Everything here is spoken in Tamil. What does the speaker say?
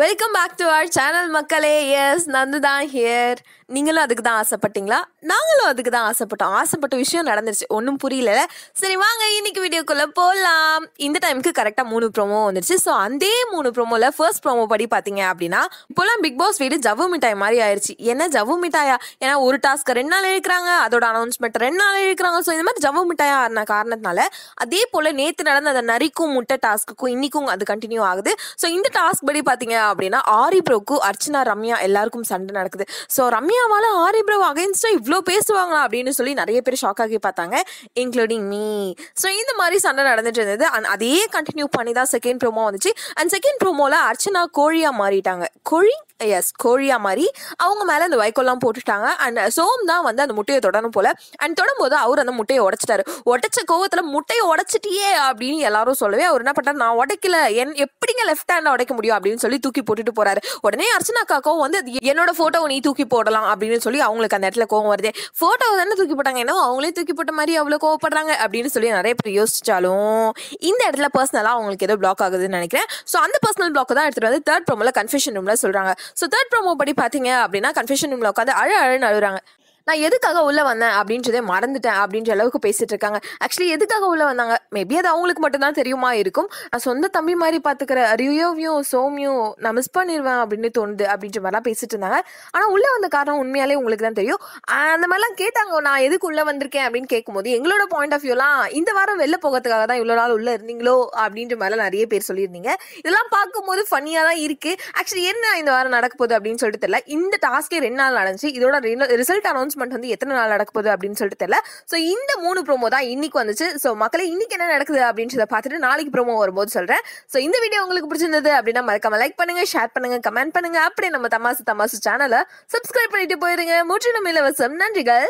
welcome back to our channel மக்களே எஸ் நந்து தான் ஹியர் நீங்களும் அதுக்கு தான் ஆசைப்பட்டீங்களா நாங்களும் அதுக்கு தான் ஆசைப்பட்டோம் ஆசைப்பட்ட விஷயம் நடந்துருச்சு ஒன்றும் புரியல சரி வாங்க இன்னைக்கு வீடியோக்குள்ளே போகலாம் இந்த டைமுக்கு கரெக்டாக மூணு ப்ரோமோ வந்துருச்சு ஸோ அதே மூணு ப்ரோமோவில் ஃபர்ஸ்ட் ப்ரோமோ படி பார்த்தீங்க அப்படின்னா இப்போலாம் பிக் பாஸ் வீடு ஜவ்வு மிட்டாய் மாதிரி ஆயிடுச்சு என்ன ஜவ்வு மிட்டாயா ஏன்னா ஒரு டாஸ்க்கு ரெண்டு நாள் இருக்கிறாங்க அதோட அனௌன்ஸ்மெண்ட் ரெண்டு நாள் இழுக்கிறாங்க ஸோ இந்த மாதிரி ஜவ்வு மிட்டாயா ஆன காரணத்தினால அதே போல் நேற்று நடந்த அந்த நரிக்கும் முட்டை டாஸ்க்குக்கும் இன்றைக்கும் அது கண்டினியூ ஆகுது ஸோ இந்த டாஸ்க் படி பார்த்தீங்க அப்படின்னா ஆரி ப்ரோக்கு அர்ச்சனா ரம்யா எல்லாருக்கும் சண்டை நடக்குது ஸோ ரம்யாவால் ஆரி ப்ரோ அகைன்ஸ்டாக இவ்வளோ பேசுவாங்களா அப்படின்னு சொல்லி நிறைய பேர் ஷாக் ஆகி பார்த்தாங்க இன்க்ளூடிங் மீ ஸோ இந்த மாதிரி சண்டை நடந்துட்டு இருந்தது அண்ட் அதே கண்டினியூ பண்ணி தான் செகண்ட் ப்ரோமோ வந்துச்சு அண்ட் செகண்ட் ப்ரோமோவில் அர்ச்சனா கோழியாக மாறிட்டாங்க கோழி எஸ் கோழியா மாதிரி அவங்க மேலே அந்த வைக்கோல்லாம் போட்டுட்டாங்க அண்ட் சோம் தான் வந்து அந்த முட்டையை தொடரும் போல அண்ட் போது அவர் அந்த முட்டையை உடைச்சிட்டாரு உடைச்ச கோவத்தில் முட்டையை உடைச்சிட்டியே அப்படின்னு எல்லாரும் சொல்லவே அவர் என்ன பண்றாரு நான் உடைக்கல என் எப்படிங்க லெஃப்ட் ஹேண்ட்ல உடைக்க முடியும் அப்படின்னு சொல்லி தூக்கி போட்டுட்டு போறாரு உடனே அர்ச்சனா காக்காவும் வந்து என்னோட ஃபோட்டோவை நீ தூக்கி போடலாம் அப்படின்னு சொல்லி அவங்களுக்கு அந்த இடத்துல கோவம் வருது ஃபோட்டோவை தானே தூக்கி போட்டாங்க ஏன்னா அவங்களே தூக்கி போட்ட மாதிரி அவ்வளோ கோவப்படுறாங்க அப்படின்னு சொல்லி நிறைய பேர் யோசிச்சாலும் இந்த இடத்துல பர்சனலாக அவங்களுக்கு ஏதோ பிளாக் ஆகுதுன்னு நினைக்கிறேன் ஸோ அந்த பர்சனல் பிளாக் தான் எடுத்துகிட்டு வந்து தேர்ட் ப்ரோமில் கன்ஃபியூஷன் ரூமில் சொல்கிறாங்க ஸோ தேர்ட் ப்ரோமோ படி பார்த்தீங்க அப்படின்னா கன்ஃபியூஷன் ரூமில் உட்காந்து அழ அழுன்னு அழுகிறாங்க நான் எதுக்காக உள்ளே வந்தேன் அப்படின்றதே மறந்துட்டேன் அப்படின்ற அளவுக்கு பேசிட்டு இருக்காங்க ஆக்சுவலி எதுக்காக உள்ளே வந்தாங்க மேபி அது அவங்களுக்கு மட்டும்தான் தெரியுமா இருக்கும் நான் சொந்த தம்பி மாதிரி பாத்துக்கிற ரியோவையும் சோமியும் நான் மிஸ் பண்ணிடுவேன் அப்படின்னு தோணுது அப்படின்ற மாதிரிலாம் பேசிட்டு இருந்தாங்க ஆனால் உள்ளே வந்த காரணம் உண்மையாலே உங்களுக்கு தான் தெரியும் அந்த மாதிரிலாம் கேட்டாங்க நான் எதுக்கு உள்ளே வந்திருக்கேன் அப்படின்னு கேட்கும்போது எங்களோட பாயிண்ட் ஆஃப் வியூலாம் இந்த வாரம் வெளில போகிறதுக்காக தான் இவ்வளோ நாள் உள்ளே இருந்தீங்களோ அப்படின்ற மாதிரிலாம் நிறைய பேர் சொல்லியிருந்தீங்க இதெல்லாம் பார்க்கும்போது ஃபன்னியாக தான் இருக்குது ஆக்சுவலி என்ன இந்த வாரம் நடக்க போகுது அப்படின்னு சொல்லிட்டு தெரியல இந்த டாஸ்கே ரெண்டு நாள் நடந்துச்சு இதோட ரிசல்ட் அனௌன்ஸ் அனௌன்ஸ்மெண்ட் வந்து எத்தனை நாள் நடக்க போகுது அப்படின்னு சொல்லிட்டு தெரியல ஸோ இந்த மூணு ப்ரோமோ தான் இன்னைக்கு வந்துச்சு ஸோ மக்களை இன்னைக்கு என்ன நடக்குது அப்படின்றத பார்த்துட்டு நாளைக்கு ப்ரோமோ வரும்போது சொல்கிறேன் ஸோ இந்த வீடியோ உங்களுக்கு பிடிச்சிருந்தது அப்படின்னா மறக்காம லைக் பண்ணுங்க ஷேர் பண்ணுங்க கமெண்ட் பண்ணுங்க அப்படியே நம்ம தமாசு தமாசு சேனலை சப்ஸ்கிரைப் பண்ணிட்டு போயிருங்க முற்றிலும் இலவசம் நன்றிகள்